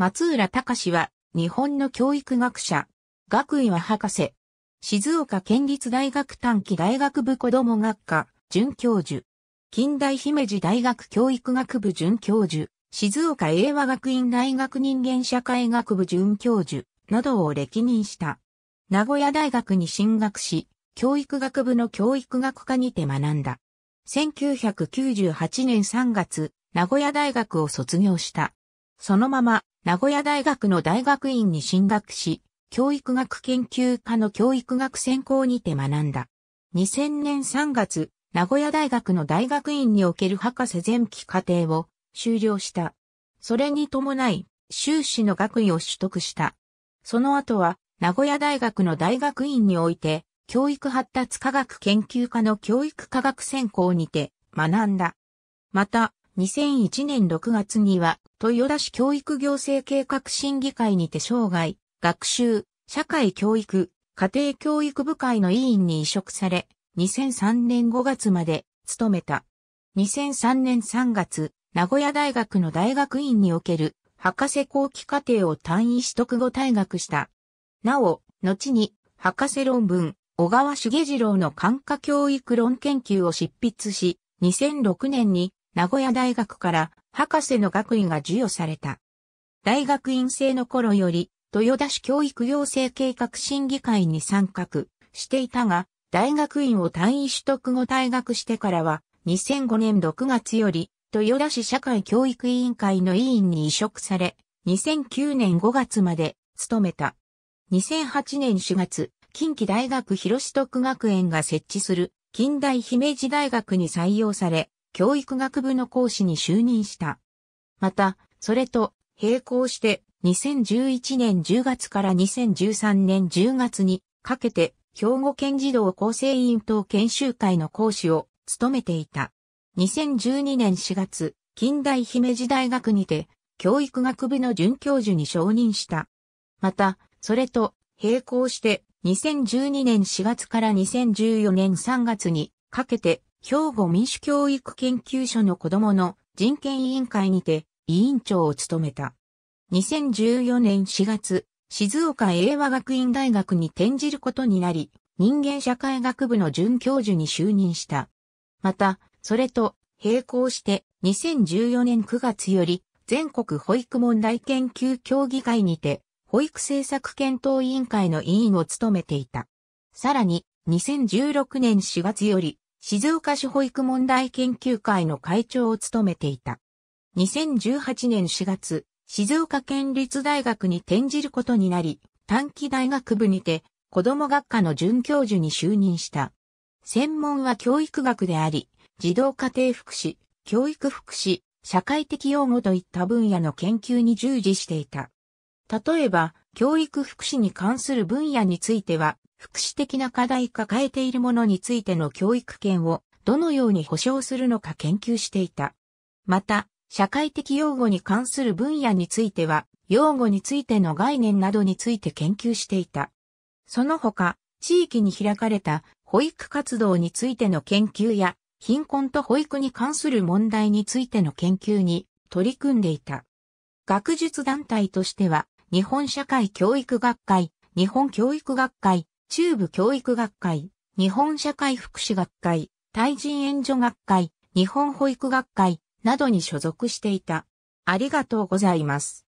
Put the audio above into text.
松浦隆は、日本の教育学者、学位は博士、静岡県立大学短期大学部子ども学科、准教授、近代姫路大学教育学部准教授、静岡英和学院大学人間社会学部准教授、などを歴任した。名古屋大学に進学し、教育学部の教育学科にて学んだ。1998年3月、名古屋大学を卒業した。そのまま名古屋大学の大学院に進学し、教育学研究科の教育学専攻にて学んだ。2000年3月、名古屋大学の大学院における博士前期課程を修了した。それに伴い、修士の学位を取得した。その後は、名古屋大学の大学院において、教育発達科学研究科の教育科学専攻にて学んだ。また、2001年6月には、豊田市教育行政計画審議会にて生涯、学習、社会教育、家庭教育部会の委員に移植され、2003年5月まで勤めた。2003年3月、名古屋大学の大学院における博士後期課程を単位取得後退学した。なお、後に博士論文、小川茂次郎の感化教育論研究を執筆し、2006年に名古屋大学から博士の学位が授与された。大学院生の頃より、豊田市教育養成計画審議会に参画していたが、大学院を単位取得後退学してからは、2005年6月より、豊田市社会教育委員会の委員に移植され、2009年5月まで勤めた。2008年4月、近畿大学広市徳学園が設置する近代姫路大学に採用され、教育学部の講師に就任した。また、それと並行して2011年10月から2013年10月にかけて兵庫県児童厚生委員等研修会の講師を務めていた。2012年4月、近代姫路大学にて教育学部の准教授に承認した。また、それと並行して2012年4月から2014年3月にかけて兵庫民主教育研究所の子供の人権委員会にて委員長を務めた。2014年4月、静岡英和学院大学に転じることになり、人間社会学部の准教授に就任した。また、それと並行して2014年9月より全国保育問題研究協議会にて保育政策検討委員会の委員を務めていた。さらに2016年4月より静岡市保育問題研究会の会長を務めていた。2018年4月、静岡県立大学に転じることになり、短期大学部にて子供学科の准教授に就任した。専門は教育学であり、児童家庭福祉、教育福祉、社会的用語といった分野の研究に従事していた。例えば、教育福祉に関する分野については、福祉的な課題抱えているものについての教育権をどのように保障するのか研究していた。また、社会的用語に関する分野については、用語についての概念などについて研究していた。その他、地域に開かれた保育活動についての研究や、貧困と保育に関する問題についての研究に取り組んでいた。学術団体としては、日本社会教育学会、日本教育学会、中部教育学会、日本社会福祉学会、対人援助学会、日本保育学会などに所属していた。ありがとうございます。